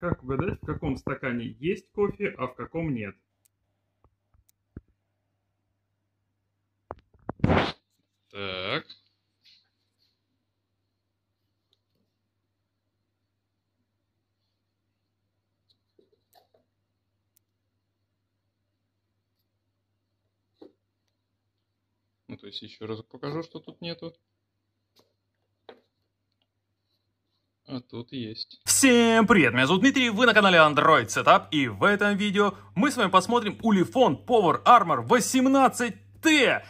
Как угадать, в каком стакане есть кофе, а в каком нет? Так. Ну, то есть еще раз покажу, что тут нету. А тут есть. Всем привет, меня зовут Дмитрий, вы на канале Android Setup, и в этом видео мы с вами посмотрим Улифон Power Armor 18T.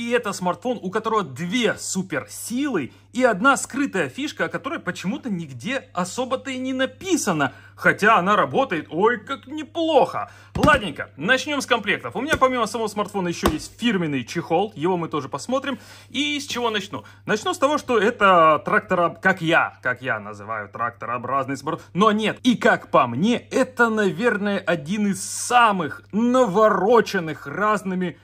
И это смартфон, у которого две суперсилы и одна скрытая фишка, о которой почему-то нигде особо-то и не написано. Хотя она работает, ой, как неплохо. Ладненько, начнем с комплектов. У меня помимо самого смартфона еще есть фирменный чехол, его мы тоже посмотрим. И с чего начну? Начну с того, что это трактор, как я, как я называю, тракторообразный смартфон. Но нет, и как по мне, это, наверное, один из самых навороченных разными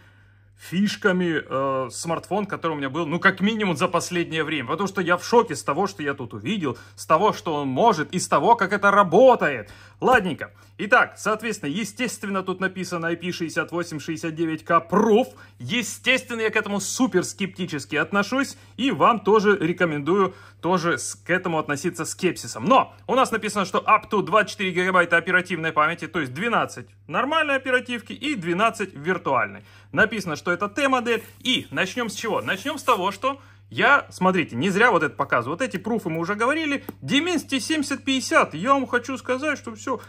фишками э, смартфон, который у меня был, ну, как минимум за последнее время. Потому что я в шоке с того, что я тут увидел, с того, что он может, и с того, как это работает. Ладненько. Итак, соответственно, естественно, тут написано IP6869K Proof. Естественно, я к этому супер скептически отношусь. И вам тоже рекомендую тоже к этому относиться скепсисом. Но у нас написано, что up to 24 гигабайта оперативной памяти, то есть 12 нормальной оперативки и 12 виртуальной. Написано, что это T-модель. И начнем с чего? Начнем с того, что я, смотрите, не зря вот это показываю. Вот эти пруфы мы уже говорили. Dimensity 7050. Я вам хочу сказать, что все.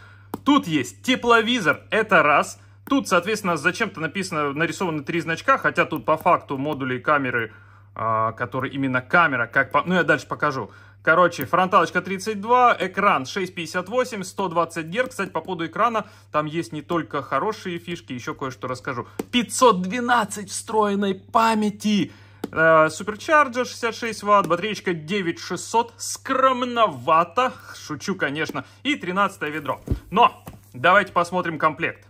Тут есть тепловизор, это раз. Тут, соответственно, зачем-то написано, нарисованы три значка, хотя тут по факту модули камеры, э, которые именно камера, как по... Ну, я дальше покажу. Короче, фронталочка 32, экран 6.58, 120 Гц. Кстати, по поводу экрана, там есть не только хорошие фишки, еще кое-что расскажу. 512 встроенной памяти! Э, суперчарджер 66 ватт, батареечка 9600, скромновато, шучу, конечно, и 13 ведро. Но давайте посмотрим комплект.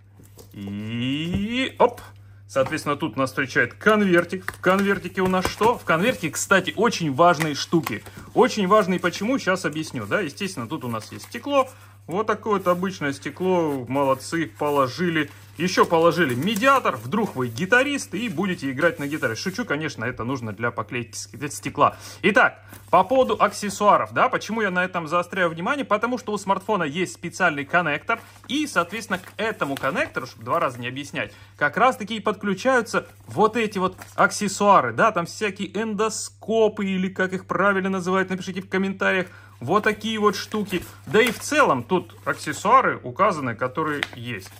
И оп! Соответственно, тут нас встречает конвертик. В конвертике у нас что? В конвертике, кстати, очень важные штуки. Очень важные почему, сейчас объясню. Да, естественно, тут у нас есть стекло. Вот такое вот обычное стекло, молодцы, положили. Еще положили медиатор, вдруг вы гитарист и будете играть на гитаре. Шучу, конечно, это нужно для поклейки стекла. Итак, по поводу аксессуаров, да, почему я на этом заостряю внимание? Потому что у смартфона есть специальный коннектор, и, соответственно, к этому коннектору, чтобы два раза не объяснять, как раз-таки и подключаются вот эти вот аксессуары, да, там всякие эндоскопы или как их правильно называют, напишите в комментариях, вот такие вот штуки. Да и в целом тут аксессуары указаны, которые есть.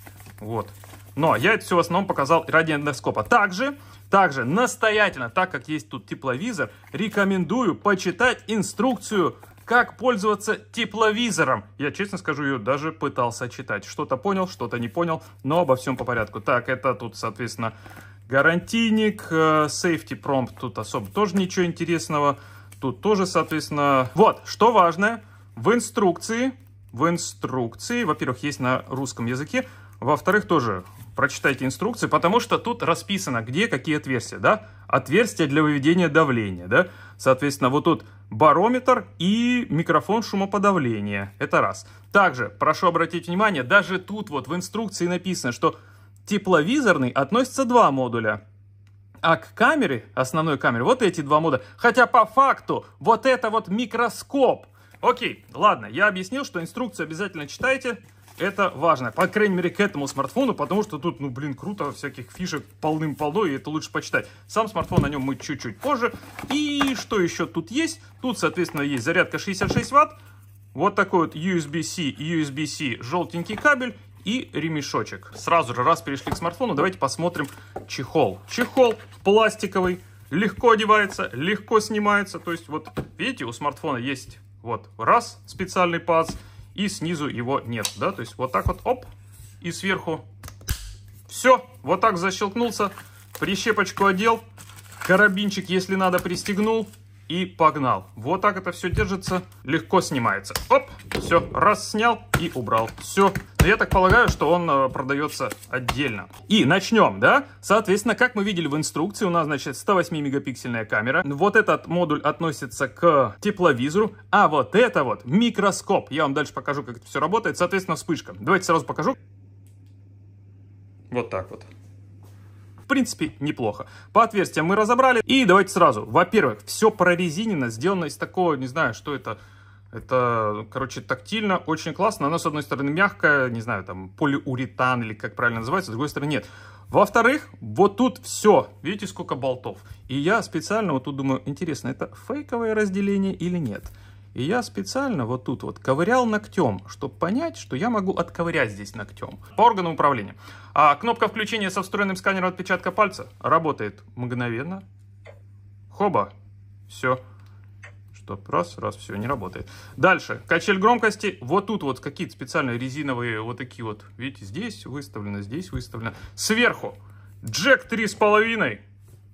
Вот. Но я это все в основном показал ради эндоскопа. Также, также настоятельно, так как есть тут тепловизор, рекомендую почитать инструкцию, как пользоваться тепловизором. Я, честно скажу, ее даже пытался читать. Что-то понял, что-то не понял, но обо всем по порядку. Так, это тут, соответственно, гарантийник, э, safety prompt, тут особо тоже ничего интересного. Тут тоже, соответственно... Вот, что важное в инструкции, в инструкции, во-первых, есть на русском языке, во-вторых, тоже прочитайте инструкции, потому что тут расписано, где какие отверстия, да? Отверстия для выведения давления, да? Соответственно, вот тут барометр и микрофон шумоподавления. Это раз. Также, прошу обратить внимание, даже тут вот в инструкции написано, что тепловизорный относится два модуля. А к камере, основной камере, вот эти два модуля. Хотя по факту вот это вот микроскоп. Окей, ладно, я объяснил, что инструкцию обязательно читайте это важно. По крайней мере, к этому смартфону, потому что тут, ну, блин, круто, всяких фишек полным-полно, и это лучше почитать. Сам смартфон, на нем мы чуть-чуть позже. И что еще тут есть? Тут, соответственно, есть зарядка 66 ватт, вот такой вот USB-C USB-C желтенький кабель и ремешочек. Сразу же, раз перешли к смартфону, давайте посмотрим чехол. Чехол пластиковый, легко одевается, легко снимается. То есть, вот видите, у смартфона есть вот раз специальный паз, и снизу его нет, да, то есть вот так вот, оп, и сверху. Все, вот так защелкнулся, прищепочку одел, карабинчик, если надо, пристегнул, и погнал. Вот так это все держится, легко снимается. Оп, все, раз снял и убрал. Все, но я так полагаю, что он э, продается отдельно. И начнем, да? Соответственно, как мы видели в инструкции, у нас, значит, 108-мегапиксельная камера. Вот этот модуль относится к тепловизору, а вот это вот микроскоп. Я вам дальше покажу, как это все работает. Соответственно, вспышка. Давайте сразу покажу. Вот так вот принципе, неплохо. По отверстиям мы разобрали. И давайте сразу. Во-первых, все прорезинено, сделано из такого, не знаю, что это... Это, короче, тактильно, очень классно. Оно, с одной стороны, мягкое, не знаю, там, полиуретан или как правильно называется, с другой стороны, нет. Во-вторых, вот тут все. Видите, сколько болтов. И я специально вот тут думаю, интересно, это фейковое разделение или нет? Нет. И я специально вот тут вот ковырял ногтем, чтобы понять, что я могу отковырять здесь ногтем. По органу управления. А кнопка включения со встроенным сканером отпечатка пальца работает мгновенно. Хоба. Все. Что раз, раз, все, не работает. Дальше. Качель громкости. Вот тут вот какие-то специальные резиновые вот такие вот. Видите, здесь выставлено, здесь выставлено. Сверху. Джек 3,5.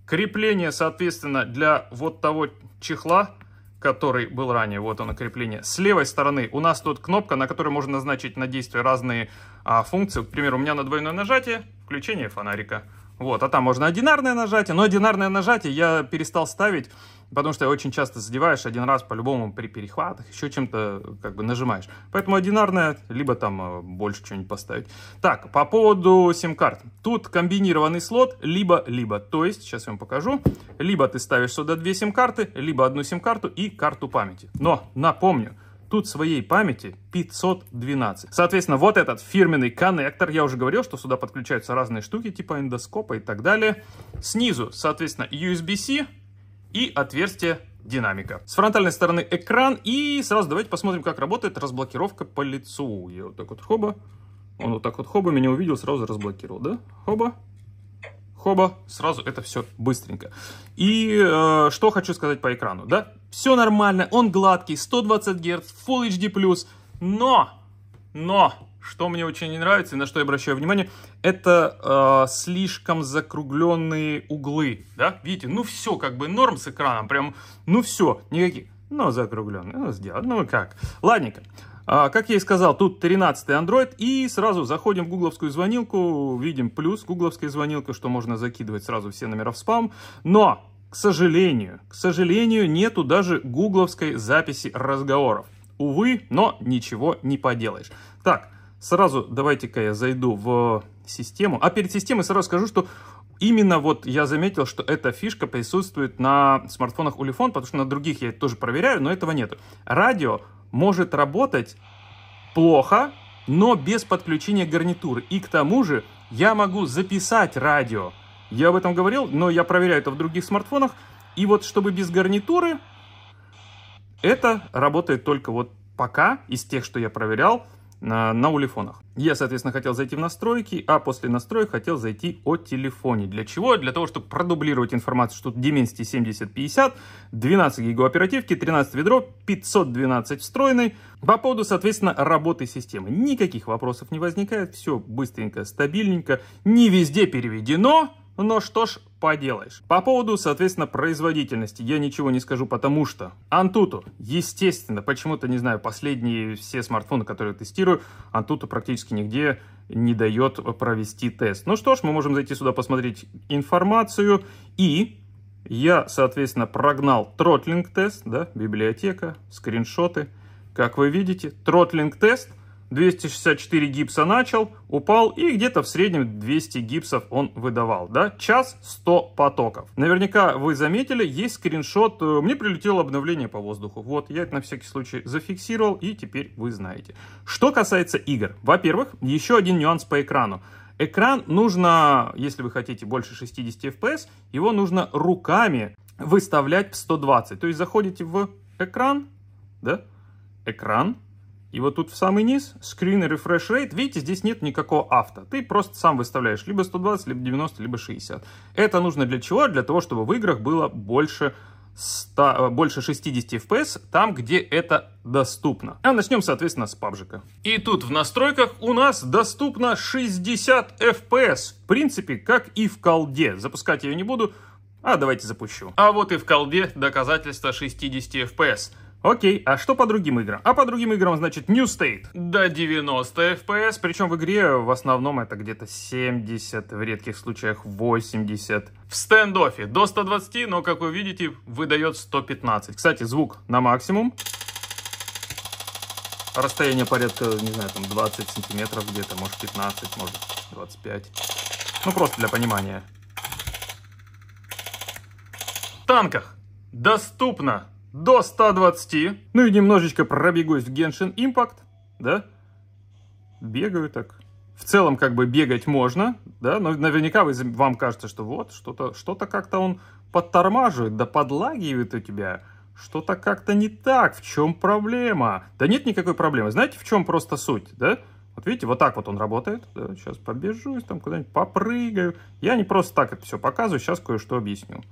Крепление, соответственно, для вот того чехла который был ранее. Вот оно крепление. С левой стороны у нас тут кнопка, на которой можно назначить на действие разные а, функции. К примеру, у меня на двойное нажатие включение фонарика. Вот, а там можно одинарное нажатие, но одинарное нажатие я перестал ставить, потому что очень часто задеваешь один раз по-любому при перехватах, еще чем-то как бы нажимаешь. Поэтому одинарное, либо там э, больше чего нибудь поставить. Так, по поводу сим-карт. Тут комбинированный слот либо-либо. То есть, сейчас я вам покажу, либо ты ставишь сюда две сим-карты, либо одну сим-карту и карту памяти. Но, напомню, тут своей памяти 512. Соответственно, вот этот фирменный коннектор, я уже говорил, что сюда подключаются разные штуки, типа эндоскопа и так далее. Снизу, соответственно, USB-C и отверстие динамика. С фронтальной стороны экран, и сразу давайте посмотрим, как работает разблокировка по лицу. Я вот так вот хоба, он вот так вот хоба меня увидел, сразу разблокировал, да? Хоба, хоба, сразу это все быстренько. И э, что хочу сказать по экрану, да? Все нормально, он гладкий, 120 Гц, Full HD+, но, но, что мне очень не нравится и на что я обращаю внимание, это э, слишком закругленные углы, да? Видите, ну все как бы норм с экраном, прям, ну все, никаких, но ну закругленные, ну сделано, ну как. Ладненько. А, как я и сказал, тут 13-й Android, и сразу заходим в гугловскую звонилку, видим плюс гугловской звонилка, что можно закидывать сразу все номера в спам, но, к сожалению, к сожалению, нету даже гугловской записи разговоров. Увы, но ничего не поделаешь. Так, сразу давайте-ка я зайду в систему. А перед системой сразу скажу, что именно вот я заметил, что эта фишка присутствует на смартфонах Улифон, потому что на других я это тоже проверяю, но этого нету. Радио может работать плохо, но без подключения гарнитуры. И к тому же я могу записать радио. Я об этом говорил, но я проверяю это в других смартфонах. И вот чтобы без гарнитуры, это работает только вот пока из тех, что я проверял, на улифонах. Я, соответственно, хотел зайти в настройки, а после настроек хотел зайти о телефоне. Для чего? Для того, чтобы продублировать информацию, что тут Dimensity 7050, 12 гигов оперативки, 13 ведро, 512 встроенный. По поводу, соответственно, работы системы. Никаких вопросов не возникает, все быстренько, стабильненько, не везде переведено, но что ж, поделаешь. По поводу, соответственно, производительности я ничего не скажу, потому что Antutu, естественно, почему-то, не знаю, последние все смартфоны, которые я тестирую, Antutu практически нигде не дает провести тест. Ну что ж, мы можем зайти сюда посмотреть информацию и я, соответственно, прогнал тротлинг-тест, да, библиотека, скриншоты. Как вы видите, тротлинг-тест – 264 гипса начал, упал и где-то в среднем 200 гипсов он выдавал, да, час 100 потоков. Наверняка вы заметили, есть скриншот, э, мне прилетело обновление по воздуху, вот, я это на всякий случай зафиксировал и теперь вы знаете. Что касается игр, во-первых, еще один нюанс по экрану. Экран нужно, если вы хотите больше 60 FPS, его нужно руками выставлять в 120. То есть заходите в экран, да, экран, и вот тут в самый низ screen refresh rate, видите, здесь нет никакого авто. Ты просто сам выставляешь либо 120, либо 90, либо 60. Это нужно для чего? Для того, чтобы в играх было больше 100, э, больше 60 FPS, там, где это доступно. А начнем, соответственно, с пабжика. И тут в настройках у нас доступно 60 FPS. В принципе, как и в колде. Запускать я ее не буду, а давайте запущу. А вот и в колде доказательство 60 FPS. Окей, а что по другим играм? А по другим играм, значит, New State. До 90 FPS, причем в игре в основном это где-то 70, в редких случаях 80. В стендофе до 120, но, как вы видите, выдает 115. Кстати, звук на максимум. Расстояние порядка, не знаю, там 20 сантиметров где-то, может 15, может 25. Ну, просто для понимания. В танках доступно до 120. Ну и немножечко пробегусь в Genshin Impact, да? Бегаю так. В целом, как бы, бегать можно, да? Но наверняка вы, вам кажется, что вот, что-то что, что как-то он подтормаживает, да подлагивает у тебя. Что-то как-то не так, в чем проблема? Да нет никакой проблемы. Знаете, в чем просто суть, да? Вот видите, вот так вот он работает. Да, сейчас побежусь, там куда-нибудь попрыгаю. Я не просто так это все показываю, сейчас кое-что объясню.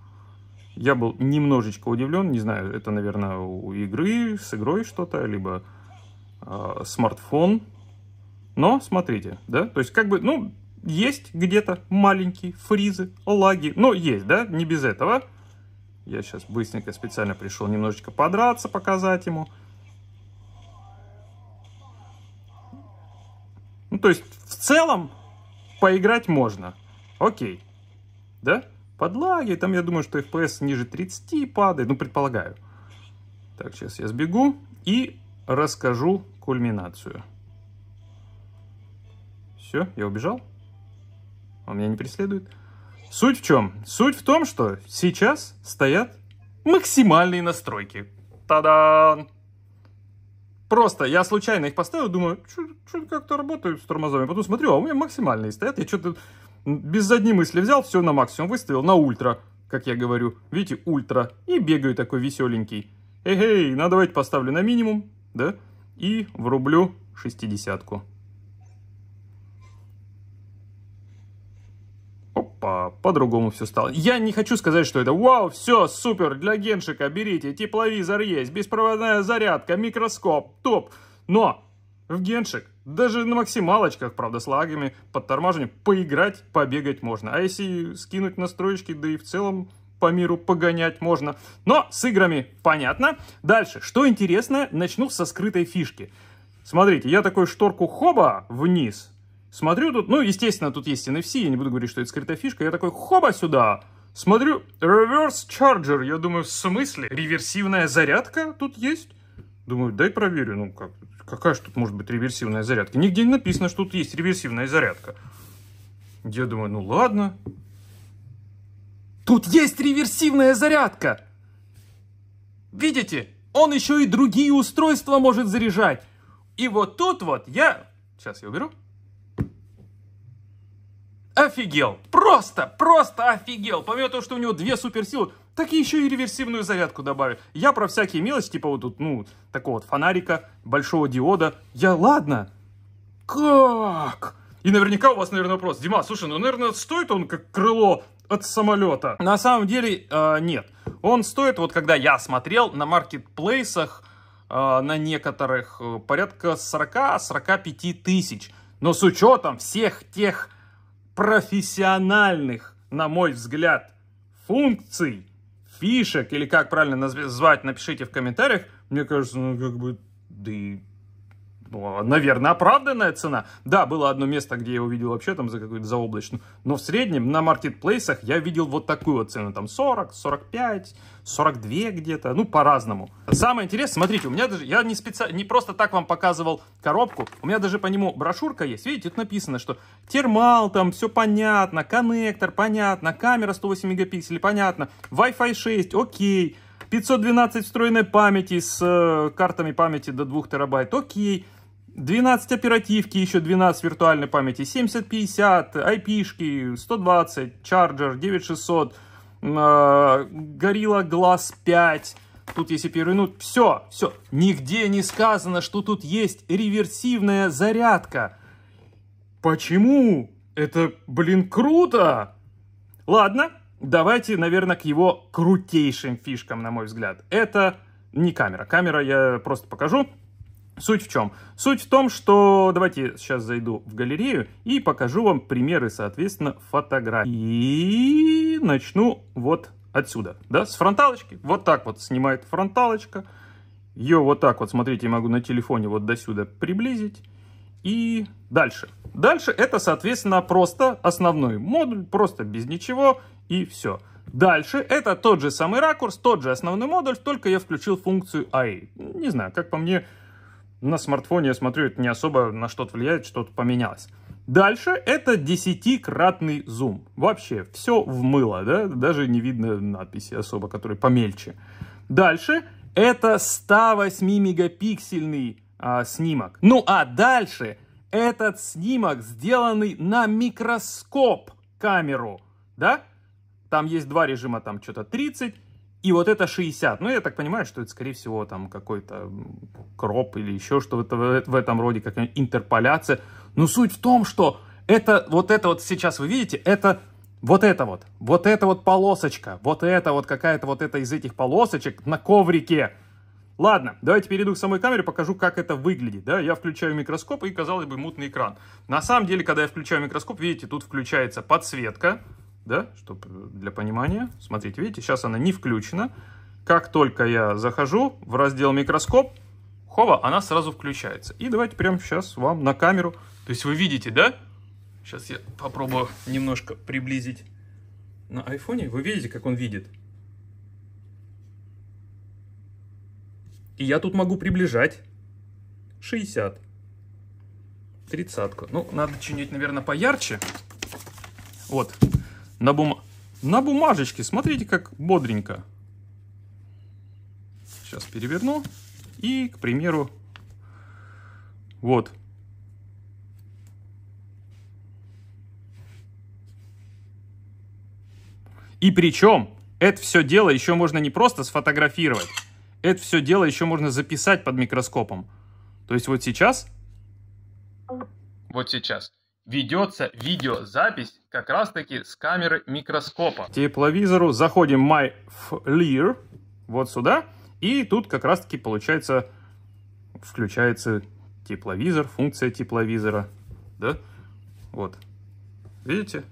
Я был немножечко удивлен, не знаю, это, наверное, у игры, с игрой что-то, либо э, смартфон. Но смотрите, да, то есть как бы, ну, есть где-то маленькие фризы, лаги, но есть, да, не без этого. Я сейчас быстренько специально пришел немножечко подраться, показать ему. Ну, то есть, в целом, поиграть можно. Окей. Да? подлаги. Там, я думаю, что FPS ниже 30 падает, ну, предполагаю. Так, сейчас я сбегу и расскажу кульминацию. Все, я убежал. Он меня не преследует. Суть в чем? Суть в том, что сейчас стоят максимальные настройки. Та-дам! Просто я случайно их поставил, думаю, что-то как-то работают с тормозами. Потом смотрю, а у меня максимальные стоят. Я что-то без задней мысли взял, все на максимум выставил, на ультра, как я говорю. Видите, ультра. И бегаю такой веселенький. Эй-эй, ну давайте поставлю на минимум, да? И врублю шестидесятку. Опа, по-другому все стало. Я не хочу сказать, что это вау, все, супер, для геншика берите, тепловизор есть, беспроводная зарядка, микроскоп, топ. Но в геншек Даже на максималочках, правда, с лагами, под торможением поиграть, побегать можно. А если скинуть настроечки, да и в целом по миру погонять можно. Но с играми понятно. Дальше, что интересно, начну со скрытой фишки. Смотрите, я такой шторку хоба вниз. Смотрю тут, ну, естественно, тут есть NFC, я не буду говорить, что это скрытая фишка. Я такой хоба сюда, смотрю, reverse charger. Я думаю, в смысле? Реверсивная зарядка тут есть? Думаю, дай проверю, ну как, какая же тут может быть реверсивная зарядка? Нигде не написано, что тут есть реверсивная зарядка. Я думаю, ну ладно. Тут есть реверсивная зарядка! Видите? Он еще и другие устройства может заряжать. И вот тут вот я... Сейчас я уберу. Офигел! Просто, просто офигел! Помимо того, что у него две суперсилы, так еще и реверсивную зарядку добавят. Я про всякие мелочи, типа вот тут, ну, такого вот фонарика, большого диода. Я, ладно, как? И наверняка у вас, наверное, вопрос. Дима, слушай, ну, наверное, стоит он как крыло от самолета? На самом деле, э, нет. Он стоит, вот когда я смотрел на маркетплейсах, э, на некоторых, э, порядка 40-45 тысяч. Но с учетом всех тех профессиональных, на мой взгляд, функций, фишек, или как правильно назвать, напишите в комментариях. Мне кажется, ну, как бы, да и наверное, оправданная цена. Да, было одно место, где я увидел вообще там за какую-то заоблачную, но в среднем на маркетплейсах я видел вот такую вот цену, там 40, 45, 42 где-то, ну, по-разному. Самое интересное, смотрите, у меня даже, я не, специ... не просто так вам показывал коробку, у меня даже по нему брошюрка есть, видите, тут написано, что термал, там все понятно, коннектор, понятно, камера 108 мегапикселей, понятно, Wi-Fi 6, окей, 512 встроенной памяти с э, картами памяти до 2 терабайт, окей, 12 оперативки, еще 12 виртуальной памяти, 7050, айпишки, 120, Charger, 9600, Gorilla Glass 5, тут если первый, ну все, все. Нигде не сказано, что тут есть реверсивная зарядка. Почему? Это, блин, круто! Ладно, давайте, наверное, к его крутейшим фишкам, на мой взгляд. Это не камера. Камера я просто покажу. Суть в чем? Суть в том, что... Давайте сейчас зайду в галерею и покажу вам примеры, соответственно, фотографий. И начну вот отсюда, да, с фронталочки. Вот так вот снимает фронталочка. Ее вот так вот, смотрите, могу на телефоне вот до сюда приблизить. И дальше. Дальше это, соответственно, просто основной модуль, просто без ничего и все. Дальше это тот же самый ракурс, тот же основной модуль, только я включил функцию AI. Не знаю, как по мне, на смартфоне я смотрю, это не особо на что-то влияет, что-то поменялось. Дальше это 10-кратный зум. Вообще, все вмыло, да? Даже не видно надписи особо, которые помельче. Дальше это 108-мегапиксельный а, снимок. Ну а дальше этот снимок, сделанный на микроскоп камеру, да? Там есть два режима, там что-то 30 и вот это 60. Ну, я так понимаю, что это, скорее всего, там какой-то кроп или еще что-то в этом роде, какая то интерполяция. Но суть в том, что это вот это вот сейчас вы видите, это вот это вот, вот эта вот полосочка, вот это вот какая-то вот это из этих полосочек на коврике. Ладно, давайте перейду к самой камере, покажу, как это выглядит. Да, я включаю микроскоп и, казалось бы, мутный экран. На самом деле, когда я включаю микроскоп, видите, тут включается подсветка, да, чтобы э, для понимания. Смотрите, видите, сейчас она не включена. Как только я захожу в раздел микроскоп, хова, она сразу включается. И давайте прямо сейчас вам на камеру, то есть вы видите, да? Сейчас я попробую немножко приблизить на айфоне. Вы видите, как он видит? И я тут могу приближать 60, 30. Ну, надо чуть-чуть, наверное, поярче. Вот, на, бум... на бумажечке. Смотрите, как бодренько. Сейчас переверну. И, к примеру, вот. И причем, это все дело еще можно не просто сфотографировать. Это все дело еще можно записать под микроскопом. То есть вот сейчас... Вот сейчас ведется видеозапись как раз-таки с камеры микроскопа. тепловизору заходим My FLIR вот сюда, и тут как раз-таки получается включается тепловизор, функция тепловизора, да, вот, видите?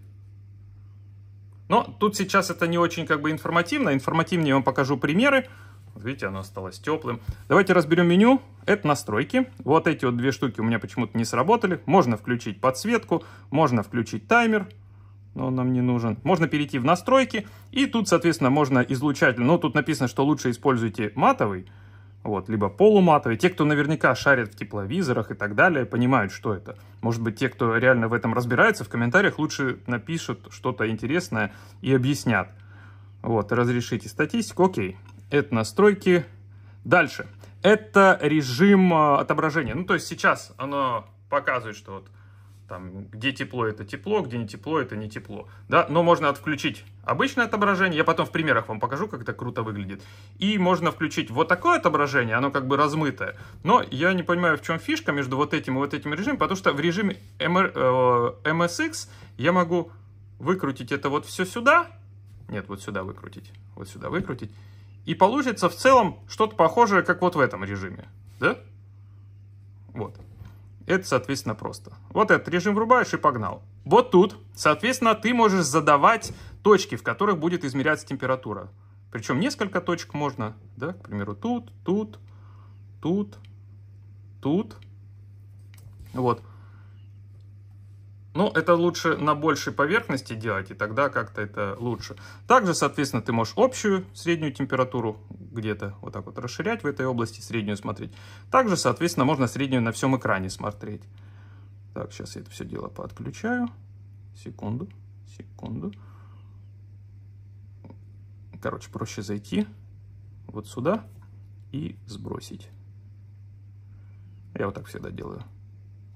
Но тут сейчас это не очень как бы информативно, информативнее я вам покажу примеры, видите, оно осталось теплым. Давайте разберем меню. Это настройки. Вот эти вот две штуки у меня почему-то не сработали. Можно включить подсветку, можно включить таймер но он нам не нужен. Можно перейти в настройки, и тут, соответственно, можно излучатель. Но тут написано, что лучше используйте матовый, вот, либо полуматовый. Те, кто наверняка шарит в тепловизорах и так далее, понимают, что это. Может быть, те, кто реально в этом разбирается, в комментариях лучше напишут что-то интересное и объяснят. Вот, разрешите статистику, окей. Это настройки. Дальше. Это режим а, отображения. Ну, то есть сейчас оно показывает, что вот там, где тепло, это тепло, где не тепло, это не тепло. Да? Но можно отключить обычное отображение. Я потом в примерах вам покажу, как это круто выглядит. И можно включить вот такое отображение, оно как бы размытое. Но я не понимаю, в чем фишка между вот этим и вот этим режимом, потому что в режиме MR, MSX э, я могу выкрутить это вот все сюда. Нет, вот сюда выкрутить. Вот сюда выкрутить. И получится в целом что-то похожее, как вот в этом режиме. Да? Вот. Это, соответственно, просто. Вот этот режим врубаешь и погнал. Вот тут, соответственно, ты можешь задавать точки, в которых будет измеряться температура. Причем несколько точек можно, да, к примеру, тут, тут, тут, тут. Вот. Ну, это лучше на большей поверхности делать, и тогда как-то это лучше. Также, соответственно, ты можешь общую среднюю температуру где-то вот так вот расширять в этой области, среднюю смотреть. Также, соответственно, можно среднюю на всем экране смотреть. Так, сейчас я это все дело подключаю. Секунду, секунду. Короче, проще зайти вот сюда и сбросить. Я вот так всегда делаю.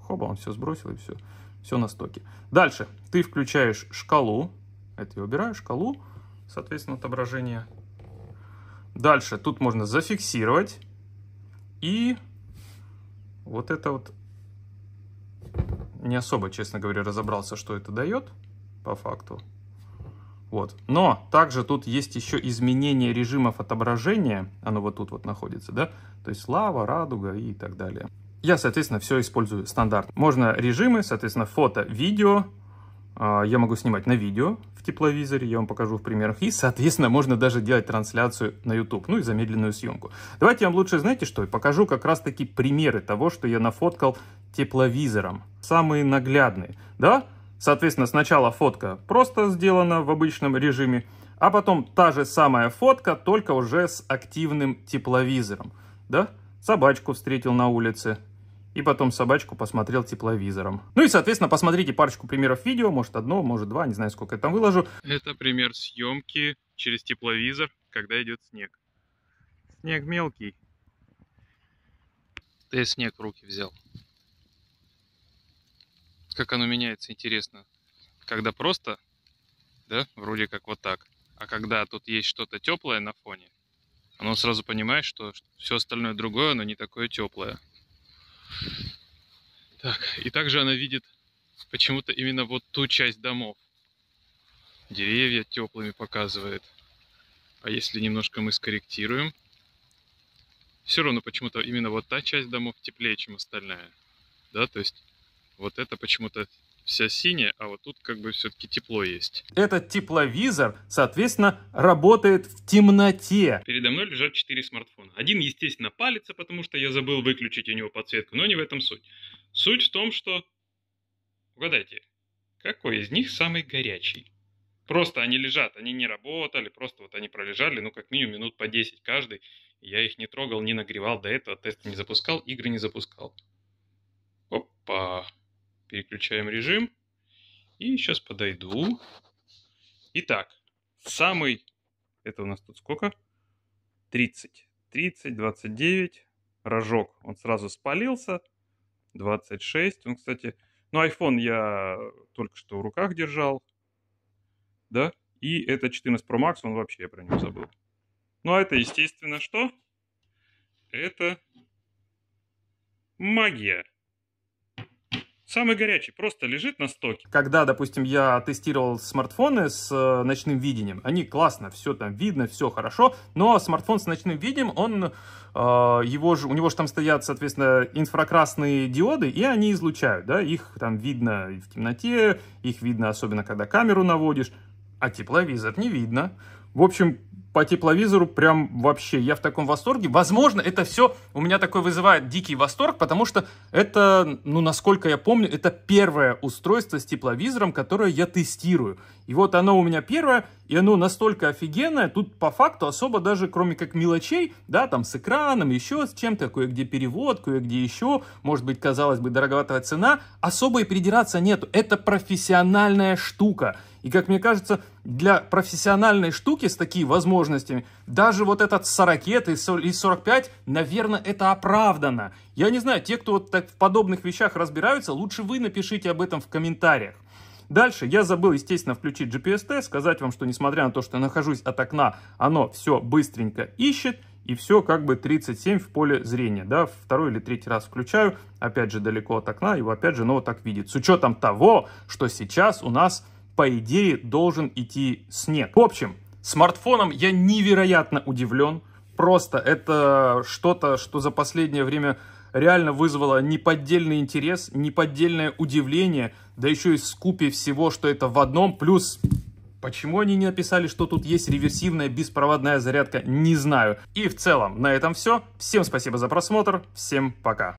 Хоба, он все сбросил и все все на стоке. Дальше ты включаешь шкалу. Это я убираю, шкалу, соответственно, отображение. Дальше тут можно зафиксировать. И вот это вот не особо, честно говоря, разобрался, что это дает по факту. Вот. Но также тут есть еще изменение режимов отображения. Оно вот тут вот находится, да? То есть лава, радуга и так далее. Я, соответственно, все использую стандарт. Можно режимы, соответственно, фото, видео. А, я могу снимать на видео в тепловизоре, я вам покажу в примерах. И, соответственно, можно даже делать трансляцию на YouTube, ну и замедленную съемку. Давайте я вам лучше, знаете что, покажу как раз-таки примеры того, что я нафоткал тепловизором. Самые наглядные, да? Соответственно, сначала фотка просто сделана в обычном режиме, а потом та же самая фотка, только уже с активным тепловизором, да? Собачку встретил на улице, и потом собачку посмотрел тепловизором. Ну и, соответственно, посмотрите парочку примеров видео, может одно, может два, не знаю, сколько я там выложу. Это пример съемки через тепловизор, когда идет снег. Снег мелкий. Ты снег в руки взял. Как оно меняется, интересно. Когда просто, да, вроде как вот так. А когда тут есть что-то теплое на фоне, оно сразу понимает, что все остальное другое, оно не такое теплое. Так, и также она видит почему-то именно вот ту часть домов. Деревья теплыми показывает. А если немножко мы скорректируем, все равно почему-то именно вот та часть домов теплее, чем остальная. Да, то есть вот это почему-то вся синяя, а вот тут как бы все-таки тепло есть. Этот тепловизор, соответственно, работает в темноте. Передо мной лежат четыре смартфона. Один, естественно, палится, потому что я забыл выключить у него подсветку, но не в этом суть. Суть в том, что... Угадайте, какой из них самый горячий? Просто они лежат, они не работали, просто вот они пролежали, ну, как минимум минут по 10 каждый. Я их не трогал, не нагревал до этого, тест не запускал, игры не запускал. Опа. Переключаем режим. И сейчас подойду. Итак, самый... Это у нас тут сколько? 30. 30, 29. Рожок. Он сразу спалился. 26. Он, кстати... Ну, iPhone я только что в руках держал. Да? И это 14 Pro Max, он вообще, я про него забыл. Ну, а это, естественно, что? Это магия. Самый горячий, просто лежит на стоке. Когда, допустим, я тестировал смартфоны с э, ночным видением, они классно, все там видно, все хорошо, но смартфон с ночным видением, он, э, его же, у него же там стоят, соответственно, инфракрасные диоды, и они излучают, да, их там видно в темноте, их видно особенно, когда камеру наводишь, а тепловизор не видно. В общем, по тепловизору прям вообще, я в таком восторге. Возможно, это все у меня такой вызывает дикий восторг, потому что это, ну, насколько я помню, это первое устройство с тепловизором, которое я тестирую. И вот оно у меня первое, и оно настолько офигенное, тут по факту особо даже, кроме как мелочей, да, там с экраном, еще с чем-то, кое-где перевод, кое-где еще, может быть, казалось бы, дороговатая цена, особо и придираться нету. Это профессиональная штука. И, как мне кажется, для профессиональной штуки с такими возможностями, даже вот этот 40 и 45, наверное, это оправдано. Я не знаю, те, кто вот так в подобных вещах разбираются, лучше вы напишите об этом в комментариях. Дальше я забыл, естественно, включить GPS-тест, сказать вам, что несмотря на то, что я нахожусь от окна, оно все быстренько ищет, и все как бы 37 в поле зрения, да, второй или третий раз включаю, опять же далеко от окна, его опять же, но вот так видит, с учетом того, что сейчас у нас по идее, должен идти снег. В общем, смартфоном я невероятно удивлен. Просто это что-то, что за последнее время реально вызвало неподдельный интерес, неподдельное удивление, да еще и скупе всего, что это в одном, плюс Почему они не написали, что тут есть реверсивная беспроводная зарядка, не знаю. И в целом на этом все. Всем спасибо за просмотр, всем пока.